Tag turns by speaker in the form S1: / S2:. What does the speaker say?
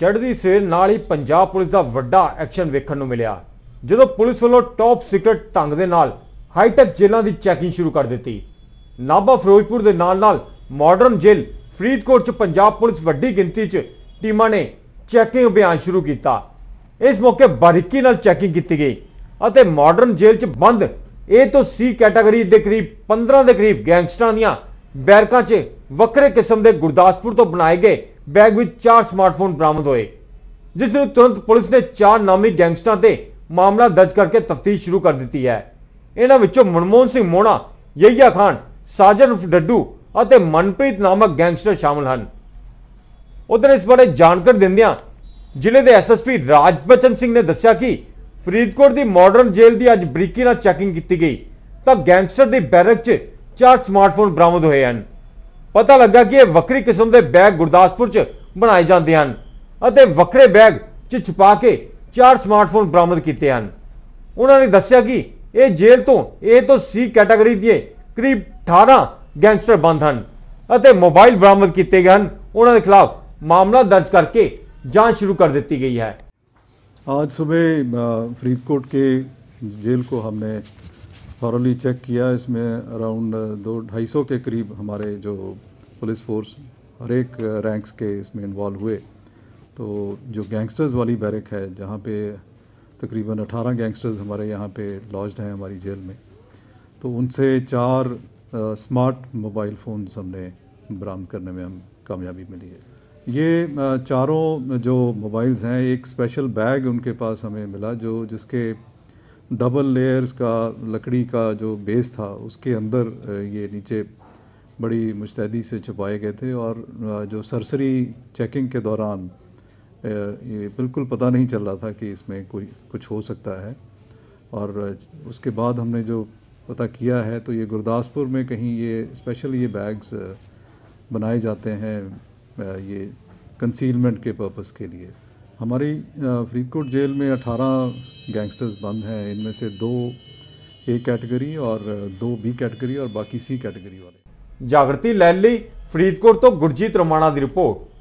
S1: ਚੜ੍ਹਦੀ ਸੇਲ ਨਾਲ ਹੀ ਪੰਜਾਬ ਪੁਲਿਸ ਦਾ ਵੱਡਾ ਐਕਸ਼ਨ ਵੇਖਣ ਨੂੰ ਮਿਲਿਆ ਜਦੋਂ ਪੁਲਿਸ ਵੱਲੋਂ ਟੌਪ ਸੀਕ੍ਰੇਟ ਢੰਗ ਦੇ ਨਾਲ ਹਾਈਟੈਕ ਜੇਲ੍ਹਾਂ ਦੀ ਚੈਕਿੰਗ ਸ਼ੁਰੂ ਕਰ ਦਿੱਤੀ ਨਾਭਾ ਫਿਰੋਜ਼ਪੁਰ ਦੇ ਨਾਲ-ਨਾਲ ਮਾਡਰਨ ਜੇਲ੍ਹ ਫਰੀਦਕੋਟ 'ਚ ਪੰਜਾਬ ਪੁਲਿਸ ਵੱਡੀ ਗਿਣਤੀ 'ਚ ਟੀਮਾਂ ਨੇ ਚੈਕਿੰਗ ਅਭਿਆਨ ਸ਼ੁਰੂ ਕੀਤਾ ਇਸ ਮੌਕੇ ਬਾਰੀਕੀ ਨਾਲ ਚੈਕਿੰਗ ਕੀਤੀ ਗਈ ਅਤੇ ਮਾਡਰਨ ਜੇਲ੍ਹ 'ਚ ਬੰਦ ਏ ਤੋਂ ਸੀ ਕੈਟਾਗਰੀ ਦੇ ਕਰੀਬ 15 ਦੇ ਕਰੀਬ ਗੈਂਗਸਟਰਾਂ ਦੀਆਂ ਬੈਰਕਾਂ 'ਚ ਵੱਖਰੇ ਕਿਸਮ ਦੇ ਗੁਰਦਾਸਪੁਰ ਤੋਂ ਬਣਾਏ ਗਏ ਬੈਗ ਵਿੱਚ ਚਾਰ ਸਮਾਰਟਫੋਨ ਬਰਾਮਦ ਹੋਏ ਜਿਸ ਨੂੰ ਤੁਰੰਤ ਪੁਲਿਸ ਨੇ ਚਾਰ ਨਾਮੀ ਗੈਂਗਸਟਰਾਂ ਤੇ ਮਾਮਲਾ ਦਰਜ ਕਰਕੇ ਤਫਤੀਸ਼ ਸ਼ੁਰੂ ਕਰ ਦਿੱਤੀ ਹੈ ਇਹਨਾਂ ਵਿੱਚੋਂ ਮਨਮੋਹਨ ਸਿੰਘ ਮੋਣਾ ਯਈਆ ਖਾਨ ਸਾਜਨ ਡੱਡੂ ਅਤੇ ਮਨਪ੍ਰੀਤ ਨਾਮਕ ਗੈਂਗਸਟਰ ਸ਼ਾਮਲ ਹਨ ਉਧਰ ਇਸ ਬਾਰੇ ਜਾਣਕਾਰੀ ਦਿੰਦਿਆਂ ਜ਼ਿਲ੍ਹੇ ਦੇ ਐਸਐਸਪੀ ਰਾਜਬਚਨ ਸਿੰਘ ਨੇ ਦੱਸਿਆ ਕਿ ਫਰੀਦਕੋਟ ਦੀ ਮਾਡਰਨ ਜੇਲ੍ਹ ਦੀ ਅੱਜ ਬਰੀਕੀ ਨਾਲ ਚੈਕਿੰਗ ਕੀਤੀ ਗਈ ਤਾਂ ਗੈਂਗਸਟਰ ਦੇ ਬੈਰਕ 'ਚ ਚਾਰ ਸਮਾਰਟਫੋਨ ਬਰਾਮਦ ਹੋਏ ਹਨ ਪਤਾ ਲੱਗਾ ਕਿ ਇਹ ਵੱਖਰੀ ਕਿਸਮ ਦੇ ਬੈਗ ਗੁਰਦਾਸਪੁਰ 'ਚ ਬਣਾਏ ਜਾਂਦੇ ਹਨ ਅਤੇ ਵੱਖਰੇ ਬੈਗ 'ਚ ਛੁਪਾ ਕੇ ਚਾਰ ਸਮਾਰਟਫੋਨ ਬਰਾਮਦ ਕੀਤੇ ਹਨ ਉਹਨਾਂ ਨੇ ਦੱਸਿਆ ਕਿ ਇਹ ਜੇਲ੍ਹ ਤੋਂ A ਤੋਂ C ਕੈਟਾਗਰੀ ਦੇ ਕਰੀਬ 18 ਗੈਂਗਸਟਰ ਬੰਦ ਹਨ ਅਤੇ ਮੋਬਾਈਲ ਬਰਾਮਦ ਕੀਤੇ ਗਏ ਹਨ ਉਹਨਾਂ ਦੇ ਖਿਲਾਫ ਮਾਮਲਾ ਦਰਜ करके जांच शुरू कर दी गई है
S2: आज सुबह फरीदकोट के जेल को हमने फॉरली चेक किया इसमें अराउंड दो ढाई सौ के करीब हमारे जो पुलिस फोर्स हर एक रैंक्स के इसमें इन्वॉल्व हुए तो जो गैंगस्टर्स वाली बैरक है जहाँ पे तकरीबन 18 गैंगस्टर्स हमारे यहाँ पे लॉज हैं हमारी जेल में तो उनसे चार आ, स्मार्ट मोबाइल फ़ोन हमने बरामद करने में हम कामयाबी मिली है ये चारों जो मोबाइल्स हैं एक स्पेशल बैग उनके पास हमें मिला जो जिसके डबल लेयर्स का लकड़ी का जो बेस था उसके अंदर ये नीचे बड़ी मुस्तैदी से छुपाए गए थे और जो सरसरी चेकिंग के दौरान ये बिल्कुल पता नहीं चल रहा था कि इसमें कोई कुछ हो सकता है और उसके बाद हमने जो पता किया है तो ये गुरदासपुर में कहीं ये स्पेशल ये बैग्स बनाए जाते हैं ये कंसीलमेंट के पर्पस के लिए हमारी फरीदकोट जेल में 18 गैंगस्टर्स बंद हैं इनमें से दो ए कैटेगरी और दो बी कैटेगरी और बाकी सी कैटेगरी वाले
S1: ਜਾਗਰਤੀ ਲੈ ਲਈ ਫਰੀਦਕੋਟ ਤੋਂ ਗੁਰਜੀਤ ਰਮਾਣਾ ਦੀ ਰਿਪੋਰਟ